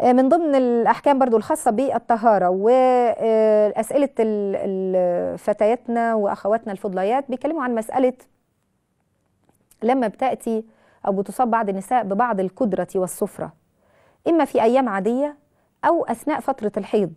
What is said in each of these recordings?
آه، من ضمن الأحكام برضو الخاصة بالطهارة وأسئلة آه، فتياتنا وأخواتنا الفضليات بيتكلموا عن مسألة لما بتأتي أو بتصاب بعض النساء ببعض الكدرة والصفرة إما في أيام عادية أو أثناء فترة الحيض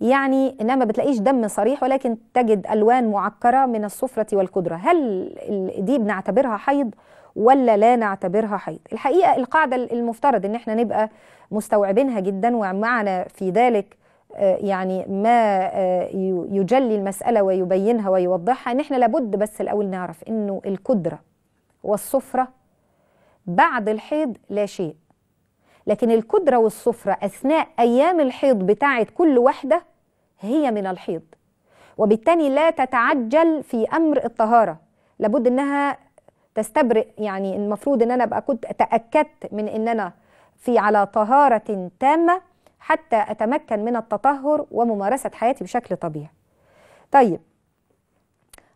يعني إنها ما بتلاقيش دم صريح ولكن تجد ألوان معكرة من الصفرة والكدرة هل دي بنعتبرها حيض ولا لا نعتبرها حيض الحقيقة القاعدة المفترض ان احنا نبقى مستوعبينها جدا ومعنا في ذلك آه، يعني ما آه، يجلي المسألة ويبينها ويوضحها ان احنا لابد بس الاول نعرف انه القدرة والصفرة بعد الحيض لا شيء لكن القدرة والصفرة أثناء أيام الحيض بتاعة كل واحدة هي من الحيض وبالتالي لا تتعجل في أمر الطهارة لابد أنها تستبرئ يعني المفروض ان انا ابقى كنت تاكدت من ان انا في على طهاره تامه حتى اتمكن من التطهر وممارسه حياتي بشكل طبيعي طيب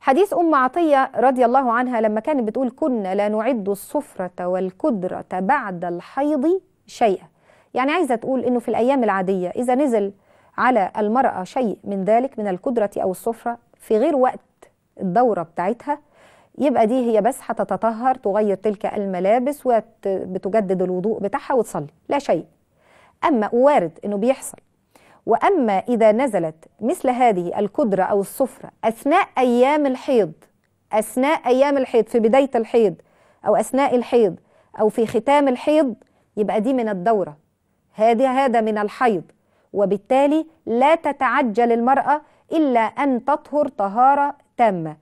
حديث ام عطيه رضي الله عنها لما كانت بتقول كنا لا نعد الصفره والكدره بعد الحيض شيئا يعني عايزه تقول انه في الايام العاديه اذا نزل على المراه شيء من ذلك من الكدره او الصفره في غير وقت الدوره بتاعتها يبقى دي هي بس هتتطهر تغير تلك الملابس وبتجدد الوضوء بتاعها وتصلي لا شيء أما وارد أنه بيحصل وأما إذا نزلت مثل هذه الكدرة أو الصفرة أثناء أيام الحيض أثناء أيام الحيض في بداية الحيض أو أثناء الحيض أو في ختام الحيض يبقى دي من الدورة هذه هذا من الحيض وبالتالي لا تتعجل المرأة إلا أن تطهر طهارة تامة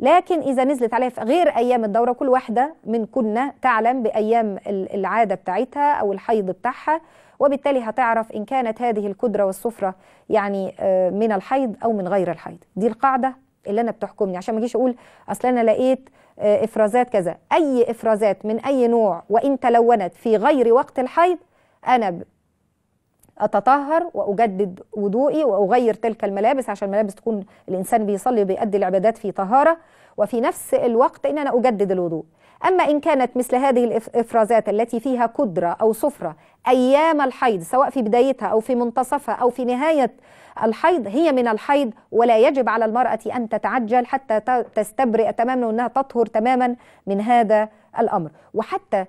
لكن إذا نزلت عليها في غير أيام الدورة كل واحدة من كنا تعلم بأيام العادة بتاعتها أو الحيض بتاعها وبالتالي هتعرف إن كانت هذه الكدرة والصفرة يعني آه، من الحيض أو من غير الحيض دي القاعدة اللي أنا بتحكمني عشان ما أجيش أقول أصل أنا لقيت آه، إفرازات كذا أي إفرازات من أي نوع وإن تلونت في غير وقت الحيض أنا أتطهر وأجدد وضوئي وأغير تلك الملابس عشان الملابس تكون الإنسان بيصلي وبيؤدي العبادات في طهارة وفي نفس الوقت إن أنا أجدد الوضوء أما إن كانت مثل هذه الإفرازات التي فيها كدرة أو صفرة أيام الحيض سواء في بدايتها أو في منتصفها أو في نهاية الحيض هي من الحيض ولا يجب على المرأة أن تتعجل حتى تستبرئ تماما وأنها تطهر تماما من هذا الأمر وحتى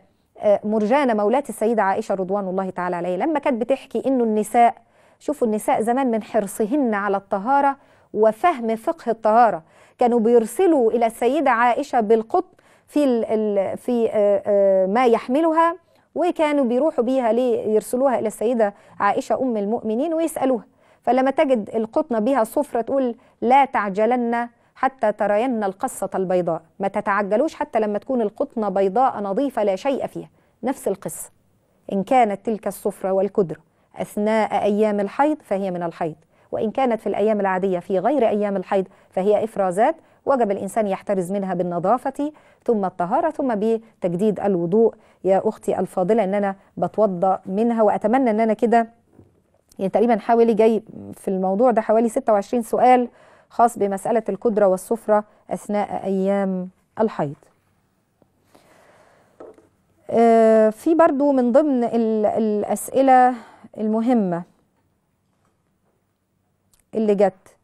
مرجانة مولاة السيدة عائشة رضوان الله تعالى عليها لما كانت بتحكي إنه النساء شوفوا النساء زمان من حرصهن على الطهارة وفهم فقه الطهارة كانوا بيرسلوا إلى السيدة عائشة بالقطن في في آه، آه، ما يحملها وكانوا بيروحوا بيها ليه يرسلوها إلى السيدة عائشة أم المؤمنين ويسألوها فلما تجد القطنة بها صفرة تقول لا تعجلن حتى ترين القصة البيضاء ما تتعجلوش حتى لما تكون القطنة بيضاء نظيفة لا شيء فيها نفس القصة إن كانت تلك الصفرة والكدر أثناء أيام الحيض فهي من الحيض وإن كانت في الأيام العادية في غير أيام الحيض فهي إفرازات وجب الإنسان يحترز منها بالنظافة ثم الطهارة ثم بتجديد الوضوء يا أختي الفاضلة أن أنا بتوضأ منها وأتمنى أن أنا كده يعني تقريبا حوالي جاي في الموضوع ده حوالي 26 سؤال خاص بمسألة الكدرة والصفرة أثناء أيام الحيض آه، في برضو من ضمن الأسئلة المهمة اللي جت